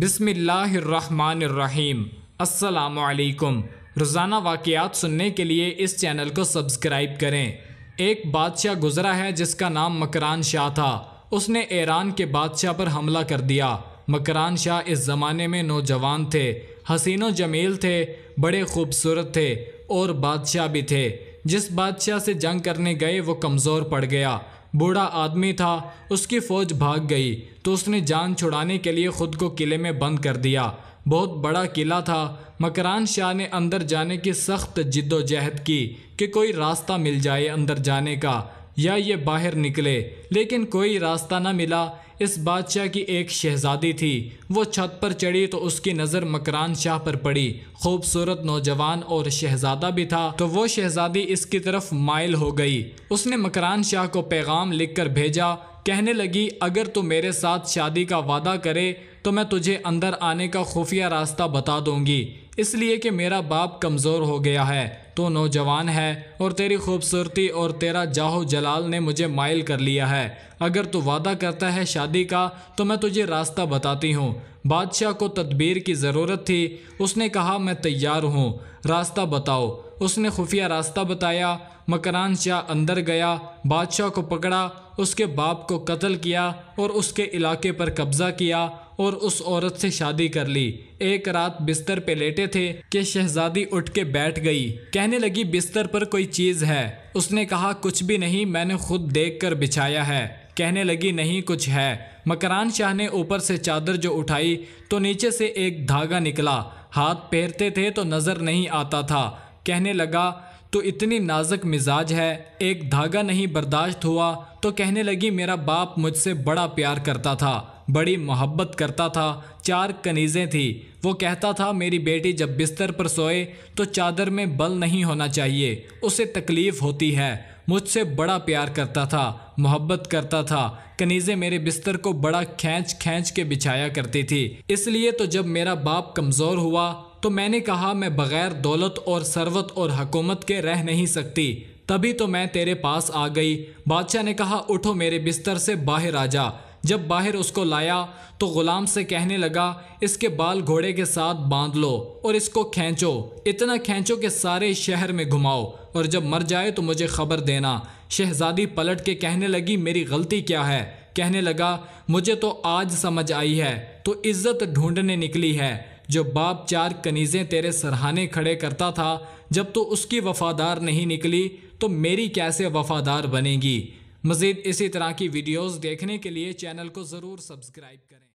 बिसमीम अल्लाम रोज़ाना वाक़ात सुनने के लिए इस चैनल को सब्सक्राइब करें एक बादशाह गुजरा है जिसका नाम मकरान शाह था उसने ईरान के बादशाह पर हमला कर दिया मकरान शाह इस ज़माने में नौजवान थे हसीनो जमील थे बड़े खूबसूरत थे और बादशाह भी थे जिस बादशाह से जंग करने गए वो कमज़ोर पड़ गया बूढ़ा आदमी था उसकी फ़ौज भाग गई तो उसने जान छुड़ाने के लिए ख़ुद को किले में बंद कर दिया बहुत बड़ा किला था मकरान शाह ने अंदर जाने की सख्त जिद्दोजहद की कि कोई रास्ता मिल जाए अंदर जाने का या ये बाहर निकले लेकिन कोई रास्ता ना मिला इस बादशाह की एक शहजादी थी वो छत पर चढ़ी तो उसकी नज़र मकरान शाह पर पड़ी खूबसूरत नौजवान और शहजादा भी था तो वो शहजादी इसकी तरफ माइल हो गई उसने मकरान शाह को पैगाम लिखकर भेजा कहने लगी अगर तू मेरे साथ शादी का वादा करे तो मैं तुझे अंदर आने का खुफिया रास्ता बता दूंगी इसलिए कि मेरा बाप कमज़ोर हो गया है तो नौजवान है और तेरी खूबसूरती और तेरा जाहो जलाल ने मुझे माइल कर लिया है अगर तू वादा करता है शादी का तो मैं तुझे रास्ता बताती हूँ बादशाह को तदबीर की ज़रूरत थी उसने कहा मैं तैयार हूँ रास्ता बताओ उसने खुफिया रास्ता बताया मकरान शाह अंदर गया बादशाह को पकड़ा उसके बाप को कत्ल किया और उसके इलाके पर कब्ज़ा किया और उस औरत से शादी कर ली एक रात बिस्तर पे लेटे थे कि शहजादी उठ के बैठ गई कहने लगी बिस्तर पर कोई चीज़ है उसने कहा कुछ भी नहीं मैंने खुद देख कर बिछाया है कहने लगी नहीं कुछ है मकरान शाह ने ऊपर से चादर जो उठाई तो नीचे से एक धागा निकला हाथ पैरते थे तो नज़र नहीं आता था कहने लगा तो इतनी नाजुक मिजाज है एक धागा नहीं बर्दाश्त हुआ तो कहने लगी मेरा बाप मुझसे बड़ा प्यार करता था बड़ी मोहब्बत करता था चार कनीज़ें थी वो कहता था मेरी बेटी जब बिस्तर पर सोए तो चादर में बल नहीं होना चाहिए उसे तकलीफ़ होती है मुझसे बड़ा प्यार करता था मोहब्बत करता था कनीज़े मेरे बिस्तर को बड़ा खींच खींच के बिछाया करती थी इसलिए तो जब मेरा बाप कमज़ोर हुआ तो मैंने कहा मैं बग़ैर दौलत और सरवत और हकूमत के रह नहीं सकती तभी तो मैं तेरे पास आ गई बादशाह ने कहा उठो मेरे बिस्तर से बाहर आ जा जब बाहर उसको लाया तो ग़ुलाम से कहने लगा इसके बाल घोड़े के साथ बांध लो और इसको खींचो इतना खींचो कि सारे शहर में घुमाओ और जब मर जाए तो मुझे खबर देना शहजादी पलट के कहने लगी मेरी गलती क्या है कहने लगा मुझे तो आज समझ आई है तो इज्जत ढूंढने निकली है जो बाप चार कनीज़ें तेरे सरहाने खड़े करता था जब तो उसकी वफादार नहीं निकली तो मेरी कैसे वफादार बनेगी मज़ीद इसी तरह की वीडियोज़ देखने के लिए चैनल को ज़रूर सब्सक्राइब करें